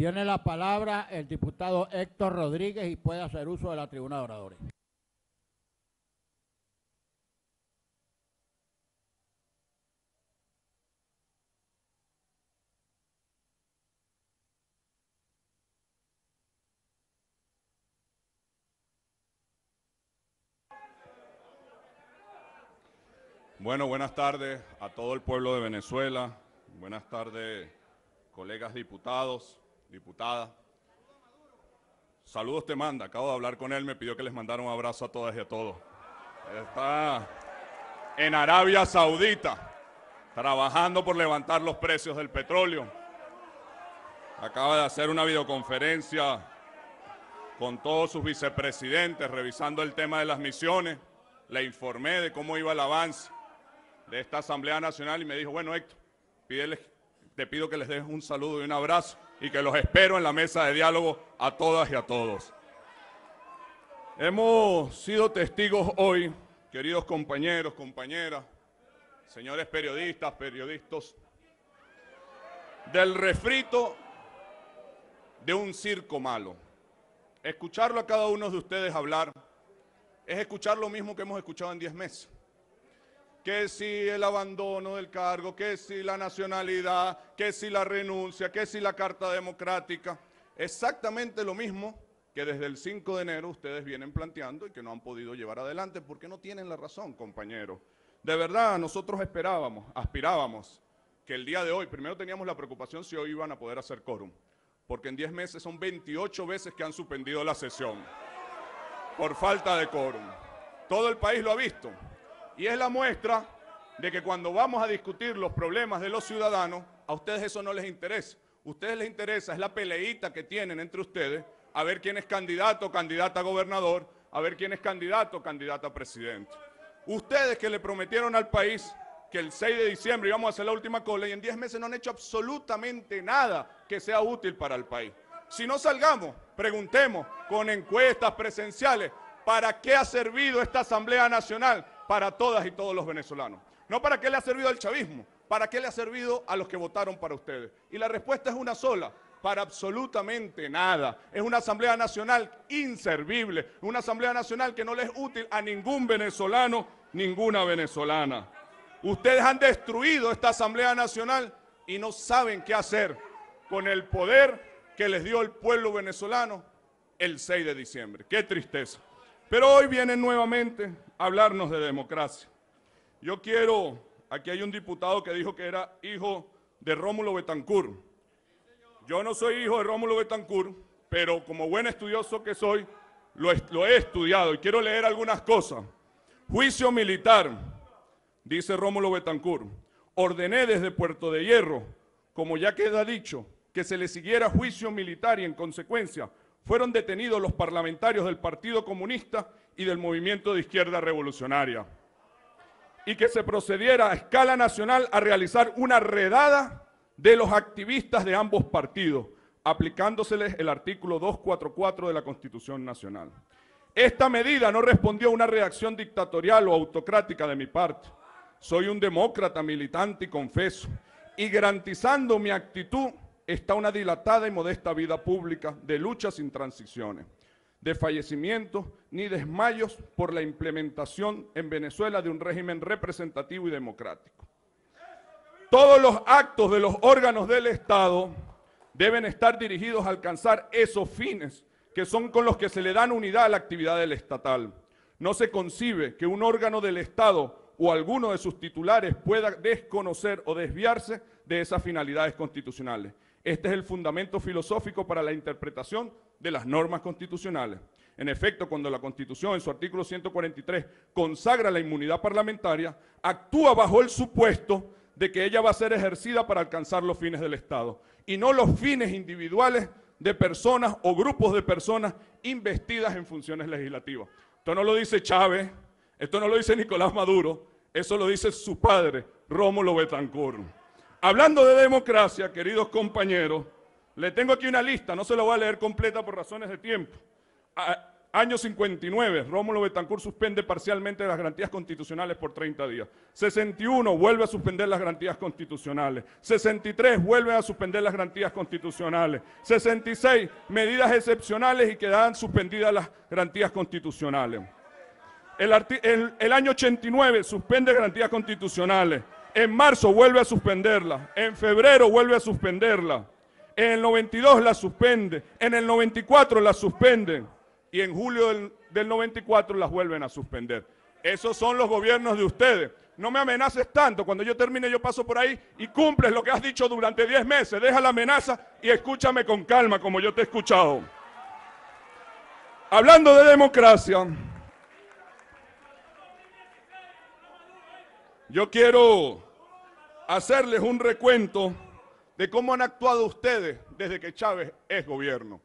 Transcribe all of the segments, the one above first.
Tiene la palabra el diputado Héctor Rodríguez y puede hacer uso de la tribuna de oradores. Bueno, buenas tardes a todo el pueblo de Venezuela, buenas tardes colegas diputados diputada. Saludos te manda, acabo de hablar con él, me pidió que les mandara un abrazo a todas y a todos. Está en Arabia Saudita, trabajando por levantar los precios del petróleo. Acaba de hacer una videoconferencia con todos sus vicepresidentes, revisando el tema de las misiones. Le informé de cómo iba el avance de esta Asamblea Nacional y me dijo, bueno Héctor, pídele te pido que les des un saludo y un abrazo y que los espero en la mesa de diálogo a todas y a todos. Hemos sido testigos hoy, queridos compañeros, compañeras, señores periodistas, periodistas, del refrito de un circo malo. Escucharlo a cada uno de ustedes hablar es escuchar lo mismo que hemos escuchado en diez meses que si el abandono del cargo, que si la nacionalidad, que si la renuncia, que si la Carta Democrática. Exactamente lo mismo que desde el 5 de enero ustedes vienen planteando y que no han podido llevar adelante porque no tienen la razón, compañero De verdad, nosotros esperábamos, aspirábamos que el día de hoy, primero teníamos la preocupación si hoy iban a poder hacer quórum, porque en 10 meses son 28 veces que han suspendido la sesión por falta de quórum. Todo el país lo ha visto. Y es la muestra de que cuando vamos a discutir los problemas de los ciudadanos, a ustedes eso no les interesa. A ustedes les interesa es la peleita que tienen entre ustedes, a ver quién es candidato o candidata a gobernador, a ver quién es candidato o candidata a presidente. Ustedes que le prometieron al país que el 6 de diciembre íbamos a hacer la última cola y en 10 meses no han hecho absolutamente nada que sea útil para el país. Si no salgamos, preguntemos con encuestas presenciales, ¿para qué ha servido esta Asamblea Nacional? para todas y todos los venezolanos. No para qué le ha servido al chavismo, para qué le ha servido a los que votaron para ustedes. Y la respuesta es una sola, para absolutamente nada. Es una Asamblea Nacional inservible, una Asamblea Nacional que no le es útil a ningún venezolano, ninguna venezolana. Ustedes han destruido esta Asamblea Nacional y no saben qué hacer con el poder que les dio el pueblo venezolano el 6 de diciembre. ¡Qué tristeza! Pero hoy vienen nuevamente a hablarnos de democracia. Yo quiero, aquí hay un diputado que dijo que era hijo de Rómulo Betancourt. Yo no soy hijo de Rómulo Betancourt, pero como buen estudioso que soy, lo, he estudiado y quiero leer algunas cosas. Juicio militar, dice Rómulo Betancourt. Ordené desde Puerto de Hierro, como ya queda dicho, que se le siguiera juicio militar y en consecuencia fueron detenidos los parlamentarios del Partido Comunista y del Movimiento de Izquierda Revolucionaria. Y que se procediera a escala nacional a realizar una redada de los activistas de ambos partidos, aplicándoseles el artículo 244 de la Constitución Nacional. Esta medida no respondió a una reacción dictatorial o autocrática de mi parte. Soy un demócrata militante y confeso, y garantizando mi actitud está una dilatada y modesta vida pública de luchas sin transiciones, de fallecimientos ni desmayos por la implementación en Venezuela de un régimen representativo y democrático. Todos los actos de los órganos del Estado deben estar dirigidos a alcanzar esos fines que son con los que se le dan unidad a la actividad del estatal. No se concibe que un órgano del Estado o alguno de sus titulares pueda desconocer o desviarse de esas finalidades constitucionales. Este es el fundamento filosófico para la interpretación de las normas constitucionales. En efecto, cuando la Constitución, en su artículo 143, consagra la inmunidad parlamentaria, actúa bajo el supuesto de que ella va a ser ejercida para alcanzar los fines del Estado y no los fines individuales de personas o grupos de personas investidas en funciones legislativas. Esto no lo dice Chávez, esto no lo dice Nicolás Maduro, eso lo dice su padre, Rómulo Betancourt. Hablando de democracia, queridos compañeros, le tengo aquí una lista, no se la voy a leer completa por razones de tiempo. año 59, Rómulo Betancourt suspende parcialmente las garantías constitucionales por 30 días. 61, vuelve a suspender las garantías constitucionales. 63, vuelve a suspender las garantías constitucionales. 66, medidas excepcionales y quedan suspendidas las garantías constitucionales. el año 89, suspende garantías constitucionales. En marzo vuelve a suspenderla, en febrero vuelve a suspenderla, en el 92 la suspende, en el 94 la suspenden y en julio del, 94 las vuelven a suspender. Esos son los gobiernos de ustedes. No me amenaces tanto. Cuando yo termine, yo paso por ahí y cumples lo que has dicho durante 10 meses. Deja la amenaza y escúchame con calma, como yo te he escuchado. Hablando de democracia, Yo quiero hacerles un recuento de cómo han actuado ustedes desde que Chávez es gobierno,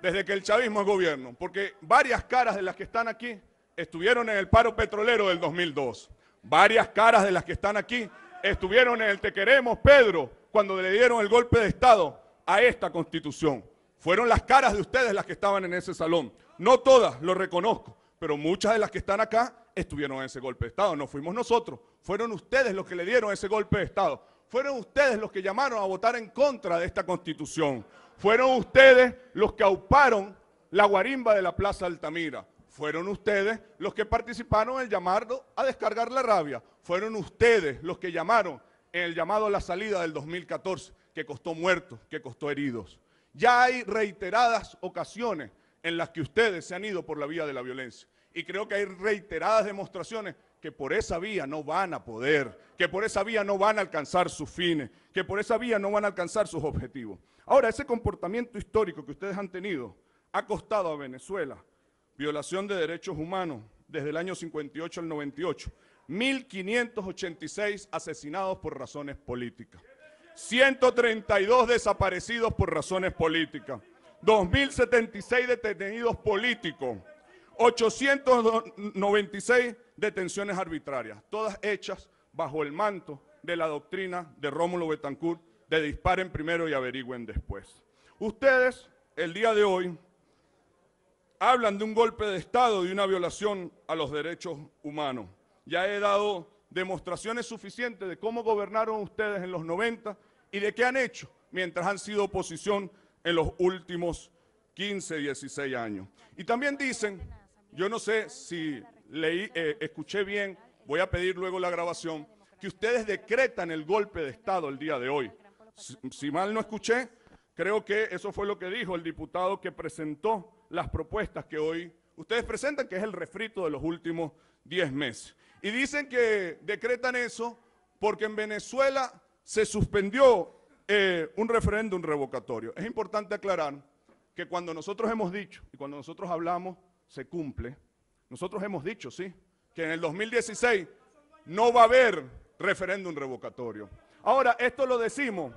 desde que el chavismo es gobierno, porque varias caras de las que están aquí estuvieron en el paro petrolero del 2002, varias caras de las que están aquí estuvieron en el Te queremos, Pedro, cuando le dieron el golpe de Estado a esta constitución. Fueron las caras de ustedes las que estaban en ese salón. No todas, lo reconozco, pero muchas de las que están acá estuvieron en ese golpe de Estado, no fuimos nosotros, fueron ustedes los que le dieron ese golpe de Estado, fueron ustedes los que llamaron a votar en contra de esta constitución, fueron ustedes los que auparon la guarimba de la Plaza Altamira, fueron ustedes los que participaron en el llamado a descargar la rabia, fueron ustedes los que llamaron en el llamado a la salida del 2014, que costó muertos, que costó heridos. Ya hay reiteradas ocasiones en las que ustedes se han ido por la vía de la violencia. Y creo que hay reiteradas demostraciones que por esa vía no van a poder, que por esa vía no van a alcanzar sus fines, que por esa vía no van a alcanzar sus objetivos. Ahora, ese comportamiento histórico que ustedes han tenido ha costado a Venezuela violación de derechos humanos desde el año 58 al 98, 1.586 asesinados por razones políticas, 132 desaparecidos por razones políticas, 2.076 detenidos políticos, 896 detenciones arbitrarias, todas hechas bajo el manto de la doctrina de Rómulo Betancourt de disparen primero y averigüen después. Ustedes, el día de hoy, hablan de un golpe de Estado, de una violación a los derechos humanos. Ya he dado demostraciones suficientes de cómo gobernaron ustedes en los 90 y de qué han hecho mientras han sido oposición en los últimos 15, 16 años. Y también dicen yo no sé si leí, eh, escuché bien, voy a pedir luego la grabación, que ustedes decretan el golpe de Estado el día de hoy. Si, mal no escuché, creo que eso fue lo que dijo el diputado que presentó las propuestas que hoy ustedes presentan, que es el refrito de los últimos 10 meses. Y dicen que decretan eso porque en Venezuela se suspendió eh, un referéndum revocatorio. Es importante aclarar que cuando nosotros hemos dicho y cuando nosotros hablamos se cumple, nosotros hemos dicho, sí, que en el 2016 no va a haber referéndum revocatorio. Ahora, esto lo decimos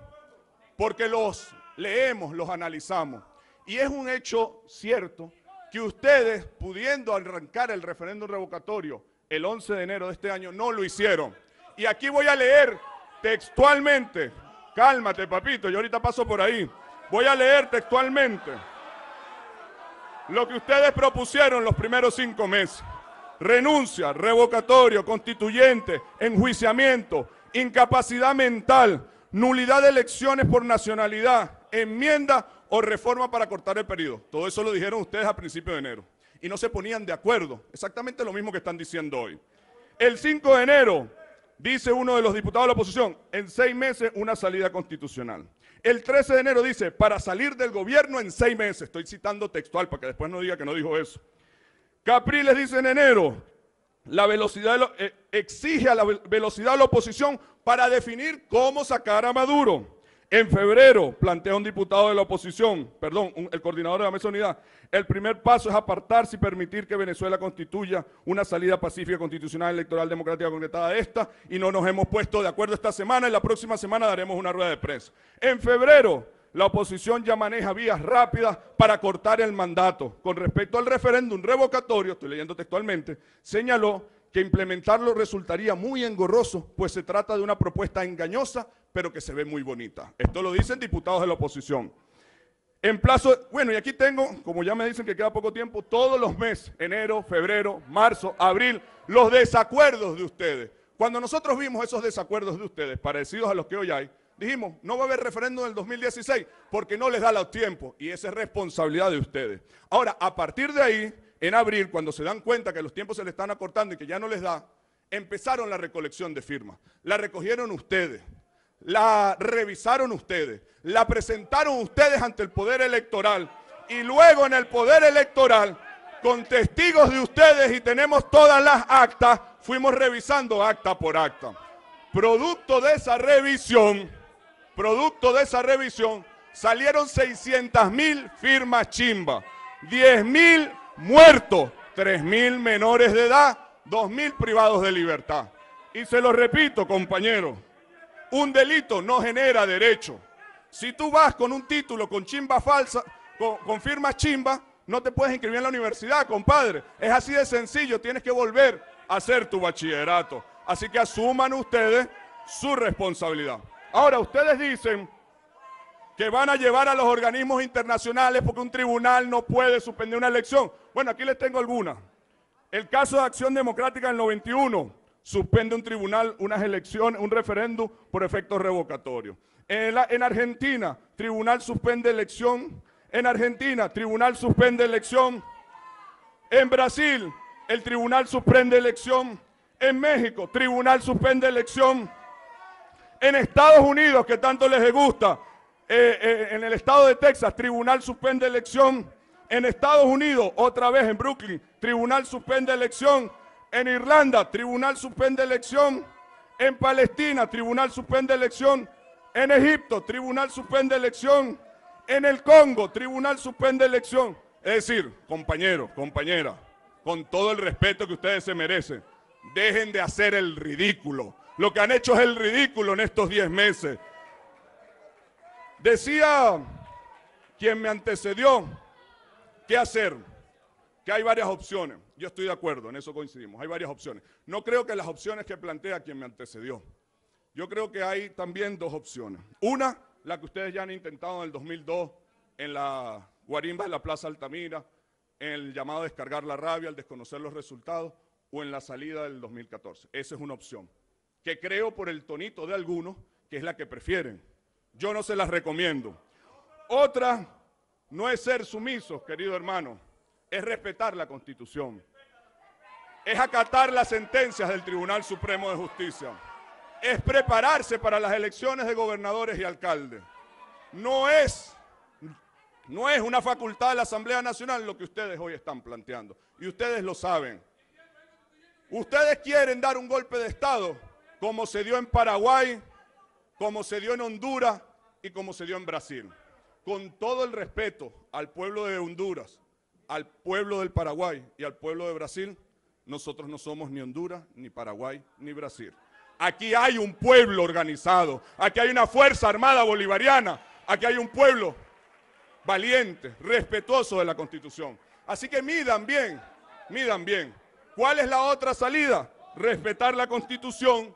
porque los leemos, los analizamos. Y es un hecho cierto que ustedes, pudiendo arrancar el referéndum revocatorio el 11 de enero de este año, no lo hicieron. Y aquí voy a leer textualmente, cálmate papito, yo ahorita paso por ahí, voy a leer textualmente lo que ustedes propusieron los primeros cinco meses. Renuncia, revocatorio, constituyente, enjuiciamiento, incapacidad mental, nulidad de elecciones por nacionalidad, enmienda o reforma para cortar el periodo. Todo eso lo dijeron ustedes a principios de enero. Y no se ponían de acuerdo. Exactamente lo mismo que están diciendo hoy. El 5 de enero, dice uno de los diputados de la oposición, en seis meses una salida constitucional. El 13 de enero dice, para salir del gobierno en seis meses. Estoy citando textual para que después no diga que no dijo eso. Capriles dice en enero, la velocidad eh, exige a la velocidad de la oposición para definir cómo sacar a Maduro. En febrero, plantea un diputado de la oposición, perdón, el coordinador de la mesa unidad, el primer paso es apartarse y permitir que Venezuela constituya una salida pacífica, constitucional, electoral, democrática concretada de esta, y no nos hemos puesto de acuerdo esta semana, y la próxima semana daremos una rueda de prensa. En febrero, la oposición ya maneja vías rápidas para cortar el mandato. Con respecto al referéndum revocatorio, estoy leyendo textualmente, señaló que implementarlo resultaría muy engorroso, pues se trata de una propuesta engañosa pero que se ve muy bonita. Esto lo dicen diputados de la oposición. En plazo, bueno, y aquí tengo, como ya me dicen que queda poco tiempo, todos los meses, enero, febrero, marzo, abril, los desacuerdos de ustedes. Cuando nosotros vimos esos desacuerdos de ustedes, parecidos a los que hoy hay, dijimos, no va a haber referéndum en el 2016 porque no les da los tiempos y esa es responsabilidad de ustedes. Ahora, a partir de ahí, en abril, cuando se dan cuenta que los tiempos se les están acortando y que ya no les da, empezaron la recolección de firmas. La recogieron ustedes la revisaron ustedes, la presentaron ustedes ante el Poder Electoral y luego en el Poder Electoral, con testigos de ustedes y tenemos todas las actas, fuimos revisando acta por acta. Producto de esa revisión, producto de esa revisión, salieron 600 mil firmas chimba, 10 mil muertos, 3 mil menores de edad, 2 mil privados de libertad. Y se lo repito, compañeros, un delito no genera derecho. Si tú vas con un título con chimba falsa, con, firmas chimba, no te puedes inscribir en la universidad, compadre. Es así de sencillo, tienes que volver a hacer tu bachillerato. Así que asuman ustedes su responsabilidad. Ahora, ustedes dicen que van a llevar a los organismos internacionales porque un tribunal no puede suspender una elección. Bueno, aquí les tengo alguna. El caso de Acción Democrática del 91, suspende un tribunal unas elecciones, un referéndum por efectos revocatorios. En, Argentina, tribunal suspende elección. En Argentina, tribunal suspende elección. En Brasil, el tribunal suspende elección. En México, tribunal suspende elección. En Estados Unidos, que tanto les gusta, eh, eh, en el estado de Texas, tribunal suspende elección. En Estados Unidos, otra vez en Brooklyn, tribunal suspende elección en Irlanda, tribunal suspende elección. En Palestina, tribunal suspende elección. En Egipto, tribunal suspende elección. En el Congo, tribunal suspende elección. Es decir, compañeros, compañeras, con todo el respeto que ustedes se merecen, dejen de hacer el ridículo. Lo que han hecho es el ridículo en estos 10 meses. Decía quien me antecedió, ¿qué hacer? que hay varias opciones. Yo estoy de acuerdo, en eso coincidimos. Hay varias opciones. No creo que las opciones que plantea quien me antecedió. Yo creo que hay también dos opciones. Una, la que ustedes ya han intentado en el 2002 en la guarimba de la Plaza Altamira, en el llamado a descargar la rabia, al desconocer los resultados, o en la salida del 2014. Esa es una opción, que creo por el tonito de algunos, que es la que prefieren. Yo no se las recomiendo. Otra no es ser sumisos, querido hermano es respetar la Constitución, es acatar las sentencias del Tribunal Supremo de Justicia, es prepararse para las elecciones de gobernadores y alcaldes. No es, no es una facultad de la Asamblea Nacional lo que ustedes hoy están planteando, y ustedes lo saben. Ustedes quieren dar un golpe de Estado, como se dio en Paraguay, como se dio en Honduras y como se dio en Brasil. Con todo el respeto al pueblo de Honduras, al pueblo del Paraguay y al pueblo de Brasil, nosotros no somos ni Honduras, ni Paraguay, ni Brasil. Aquí hay un pueblo organizado, aquí hay una Fuerza Armada Bolivariana, aquí hay un pueblo valiente, respetuoso de la Constitución. Así que midan bien, midan bien. ¿Cuál es la otra salida? Respetar la Constitución,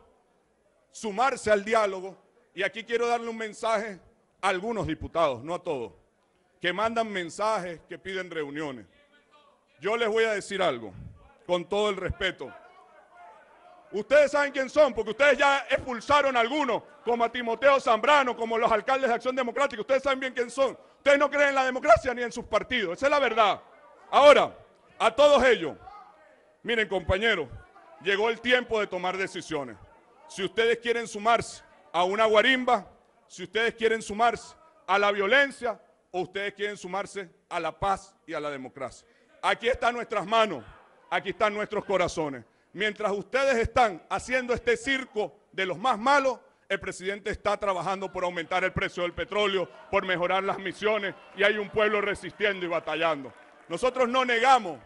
sumarse al diálogo. Y aquí quiero darle un mensaje a algunos diputados, no a todos que mandan mensajes, que piden reuniones. Yo les voy a decir algo, con todo el respeto. Ustedes saben quién son, porque ustedes ya expulsaron a algunos, como a Timoteo Zambrano, como los alcaldes de Acción Democrática. Ustedes saben bien quién son. Ustedes no creen en la democracia ni en sus partidos. Esa es la verdad. Ahora, a todos ellos, miren compañeros, llegó el tiempo de tomar decisiones. Si ustedes quieren sumarse a una guarimba, si ustedes quieren sumarse a la violencia, o ustedes quieren sumarse a la paz y a la democracia. Aquí están nuestras manos, aquí están nuestros corazones. Mientras ustedes están haciendo este circo de los más malos, el presidente está trabajando por aumentar el precio del petróleo, por mejorar las misiones y hay un pueblo resistiendo y batallando. Nosotros no negamos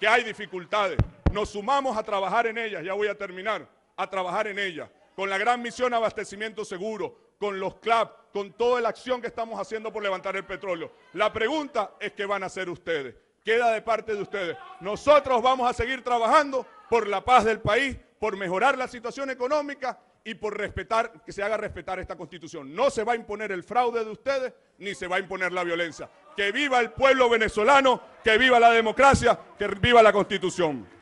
que hay dificultades, nos sumamos a trabajar en ellas, ya voy a terminar, a trabajar en ellas, con la gran misión abastecimiento seguro, con los CLAP, con toda la acción que estamos haciendo por levantar el petróleo. La pregunta es qué van a hacer ustedes. Queda de parte de ustedes. Nosotros vamos a seguir trabajando por la paz del país, por mejorar la situación económica y por respetar, que se haga respetar esta constitución. No se va a imponer el fraude de ustedes, ni se va a imponer la violencia. Que viva el pueblo venezolano, que viva la democracia, que viva la constitución.